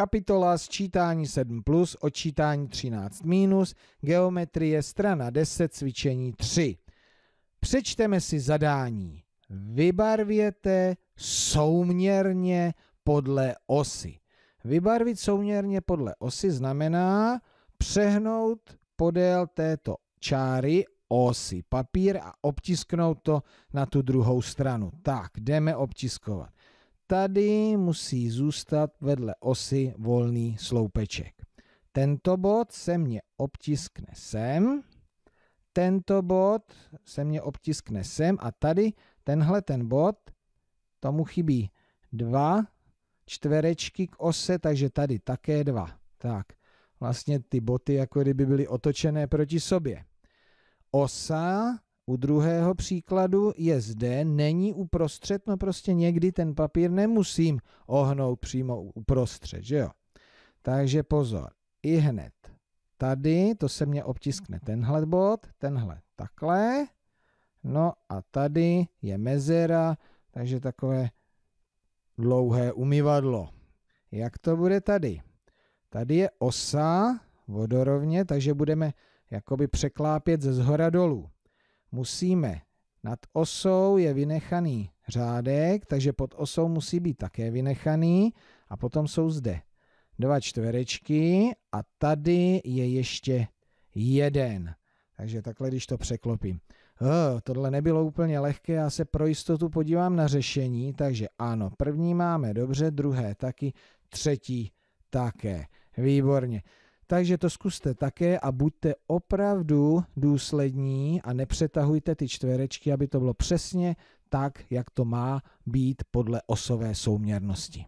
Kapitola sčítání 7 plus, odčítání 13 minus, geometrie strana 10, cvičení 3. Přečteme si zadání. Vybarvěte souměrně podle osy. Vybarvit souměrně podle osy znamená přehnout podél této čáry osy papír a obtisknout to na tu druhou stranu. Tak, jdeme obtiskovat tady musí zůstat vedle osy volný sloupeček. Tento bod se mě obtiskne sem, tento bod se mě obtiskne sem a tady tenhle ten bod, tomu chybí dva čtverečky k ose, takže tady také dva. Tak, vlastně ty boty jako kdyby byly otočené proti sobě. Osa u druhého příkladu je zde, není uprostřed, no prostě někdy ten papír nemusím ohnout přímo uprostřed, že jo? Takže pozor, i hned tady, to se mě obtiskne tenhle bod, tenhle takhle, no a tady je mezera, takže takové dlouhé umyvadlo. Jak to bude tady? Tady je osa vodorovně, takže budeme jakoby překlápět ze zhora dolů musíme. Nad osou je vynechaný řádek, takže pod osou musí být také vynechaný a potom jsou zde dva čtverečky a tady je ještě jeden. Takže takhle, když to překlopím. Oh, tohle nebylo úplně lehké, já se pro jistotu podívám na řešení, takže ano, první máme dobře, druhé taky, třetí také. Výborně. Takže to zkuste také a buďte opravdu důslední a nepřetahujte ty čtverečky, aby to bylo přesně tak, jak to má být podle osové souměrnosti.